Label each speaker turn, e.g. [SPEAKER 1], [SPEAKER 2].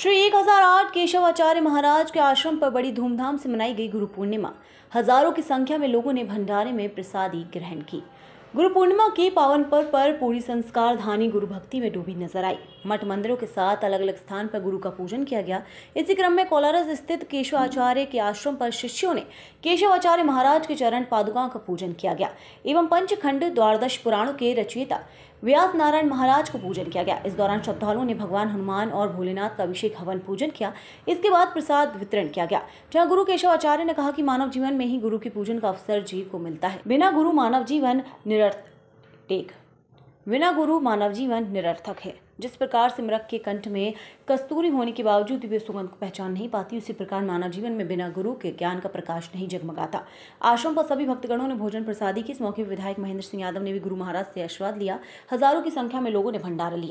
[SPEAKER 1] श्री 1008 आचार्य महाराज के आश्रम पर बड़ी धूमधाम से मनाई गई गुरु पूर्णिमा हजारों की संख्या में लोगों ने भंडारे में प्रसादी ग्रहण की गुरु पूर्णिमा के पावन पर्व पर पूरी संस्कार धानी गुरु भक्ति में डूबी नजर आई मठ मंदिरों के साथ अलग अलग स्थान पर गुरु का पूजन किया गया इसी क्रम में कोलारस स्थित केशव आचार्य के आश्रम पर शिष्यों ने केशव आचार्य महाराज के चरण पादुकाओं का पूजन किया गया एवं पंचखंड द्वारदश पुराणों के रचयिता व्यास नारायण महाराज को पूजन किया गया इस दौरान श्रद्धालुओं ने भगवान हनुमान और भोलेनाथ का अभिषेक हवन पूजन किया इसके बाद प्रसाद वितरण किया गया जहाँ गुरु केशव आचार्य ने कहा कि मानव जीवन में ही गुरु के पूजन का अवसर जीव को मिलता है बिना गुरु मानव जीवन टेक बिना गुरु मानव जीवन निरर्थक है जिस प्रकार सिमरक के कंठ में कस्तूरी होने के बावजूद भी सुगंध को पहचान नहीं पाती उसी प्रकार मानव जीवन में बिना गुरु के ज्ञान का प्रकाश नहीं जगमगाता आश्रम पर सभी भक्तगणों ने भोजन प्रसादी की इस मौके पर विधायक महेंद्र सिंह यादव ने भी गुरु महाराज से आशीर्वाद लिया हजारों की संख्या में लोगों ने भंडारा लिया